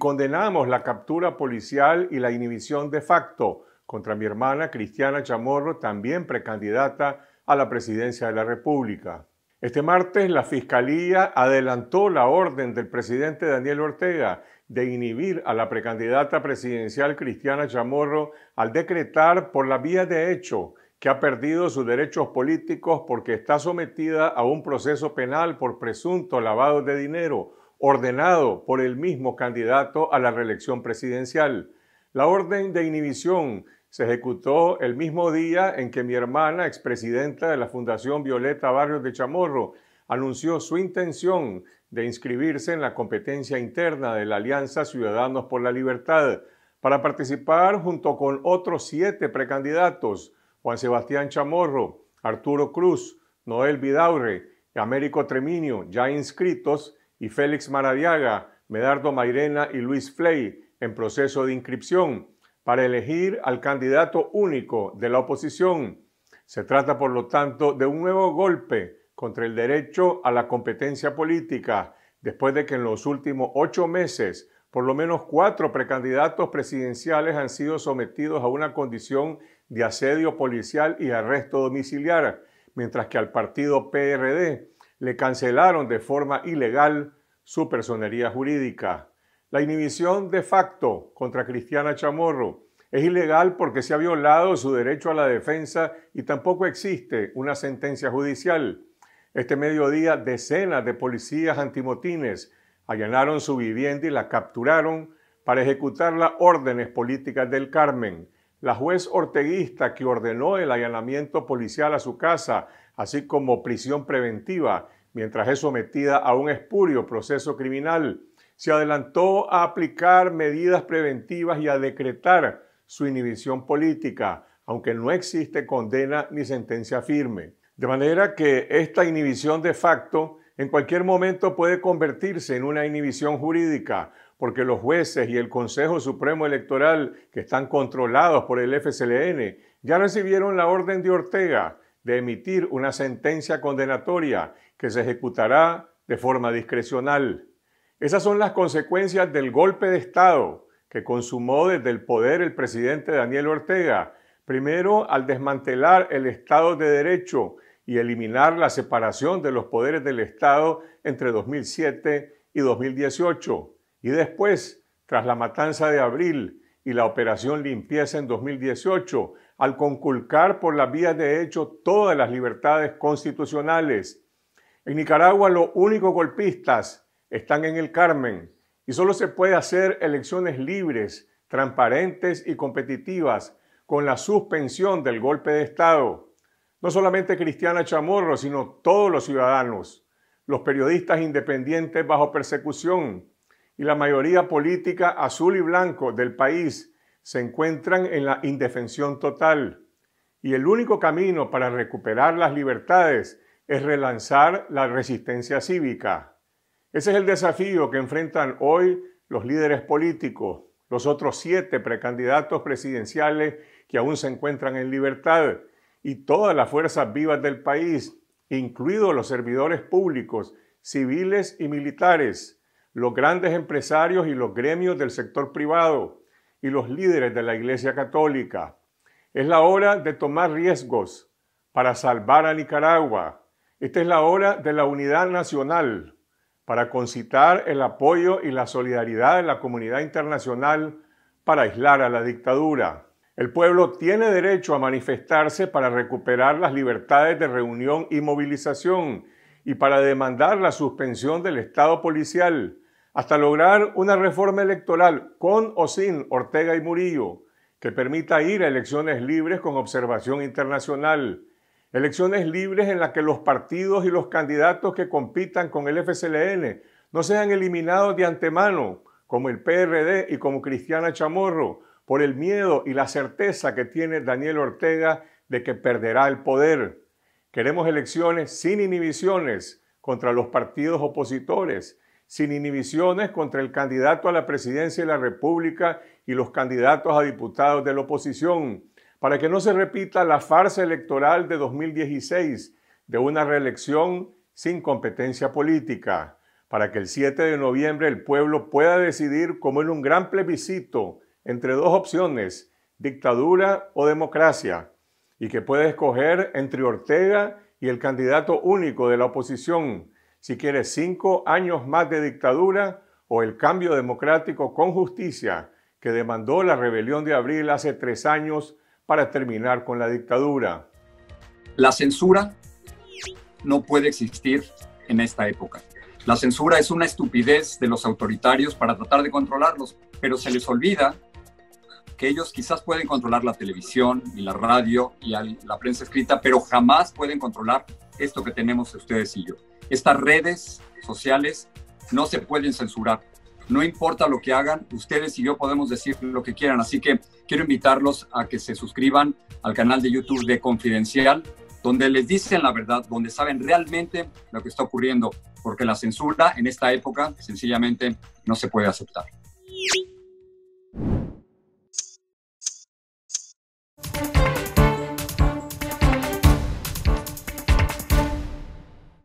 Condenamos la captura policial y la inhibición de facto contra mi hermana Cristiana Chamorro, también precandidata a la presidencia de la República. Este martes la Fiscalía adelantó la orden del presidente Daniel Ortega de inhibir a la precandidata presidencial Cristiana Chamorro al decretar por la vía de hecho que ha perdido sus derechos políticos porque está sometida a un proceso penal por presunto lavado de dinero ordenado por el mismo candidato a la reelección presidencial. La orden de inhibición se ejecutó el mismo día en que mi hermana, expresidenta de la Fundación Violeta Barrios de Chamorro, anunció su intención de inscribirse en la competencia interna de la Alianza Ciudadanos por la Libertad para participar junto con otros siete precandidatos, Juan Sebastián Chamorro, Arturo Cruz, Noel Vidaurre y Américo Treminio, ya inscritos y Félix Maradiaga, Medardo Mairena y Luis Fley en proceso de inscripción para elegir al candidato único de la oposición. Se trata, por lo tanto, de un nuevo golpe contra el derecho a la competencia política, después de que en los últimos ocho meses por lo menos cuatro precandidatos presidenciales han sido sometidos a una condición de asedio policial y arresto domiciliar, mientras que al partido PRD le cancelaron de forma ilegal su personería jurídica. La inhibición de facto contra Cristiana Chamorro es ilegal porque se ha violado su derecho a la defensa y tampoco existe una sentencia judicial. Este mediodía decenas de policías antimotines allanaron su vivienda y la capturaron para ejecutar las órdenes políticas del Carmen. La juez orteguista que ordenó el allanamiento policial a su casa, así como prisión preventiva, mientras es sometida a un espurio proceso criminal, se adelantó a aplicar medidas preventivas y a decretar su inhibición política, aunque no existe condena ni sentencia firme. De manera que esta inhibición de facto en cualquier momento puede convertirse en una inhibición jurídica, porque los jueces y el Consejo Supremo Electoral, que están controlados por el FSLN, ya recibieron la orden de Ortega de emitir una sentencia condenatoria que se ejecutará de forma discrecional. Esas son las consecuencias del golpe de Estado que consumó desde el poder el presidente Daniel Ortega, primero al desmantelar el Estado de Derecho y eliminar la separación de los poderes del Estado entre 2007 y 2018. Y después, tras la matanza de abril y la operación limpieza en 2018, al conculcar por las vías de hecho todas las libertades constitucionales. En Nicaragua los únicos golpistas están en el Carmen y solo se puede hacer elecciones libres, transparentes y competitivas con la suspensión del golpe de Estado. No solamente Cristiana Chamorro, sino todos los ciudadanos, los periodistas independientes bajo persecución y la mayoría política azul y blanco del país se encuentran en la indefensión total. Y el único camino para recuperar las libertades es relanzar la resistencia cívica. Ese es el desafío que enfrentan hoy los líderes políticos, los otros siete precandidatos presidenciales que aún se encuentran en libertad y todas las fuerzas vivas del país, incluidos los servidores públicos, civiles y militares, los grandes empresarios y los gremios del sector privado y los líderes de la Iglesia Católica. Es la hora de tomar riesgos para salvar a Nicaragua. Esta es la hora de la unidad nacional para concitar el apoyo y la solidaridad de la comunidad internacional para aislar a la dictadura. El pueblo tiene derecho a manifestarse para recuperar las libertades de reunión y movilización y para demandar la suspensión del Estado policial hasta lograr una reforma electoral con o sin Ortega y Murillo que permita ir a elecciones libres con observación internacional, elecciones libres en las que los partidos y los candidatos que compitan con el FCLN no sean eliminados de antemano, como el PRD y como Cristiana Chamorro, por el miedo y la certeza que tiene Daniel Ortega de que perderá el poder. Queremos elecciones sin inhibiciones contra los partidos opositores, sin inhibiciones contra el candidato a la presidencia de la República y los candidatos a diputados de la oposición, para que no se repita la farsa electoral de 2016 de una reelección sin competencia política, para que el 7 de noviembre el pueblo pueda decidir como en un gran plebiscito entre dos opciones, dictadura o democracia, y que puede escoger entre Ortega y el candidato único de la oposición, si quiere cinco años más de dictadura o el cambio democrático con justicia que demandó la rebelión de abril hace tres años para terminar con la dictadura. La censura no puede existir en esta época. La censura es una estupidez de los autoritarios para tratar de controlarlos, pero se les olvida que ellos quizás pueden controlar la televisión y la radio y la prensa escrita, pero jamás pueden controlar esto que tenemos ustedes y yo. Estas redes sociales no se pueden censurar. No importa lo que hagan, ustedes y yo podemos decir lo que quieran. Así que quiero invitarlos a que se suscriban al canal de YouTube de Confidencial, donde les dicen la verdad, donde saben realmente lo que está ocurriendo, porque la censura en esta época sencillamente no se puede aceptar.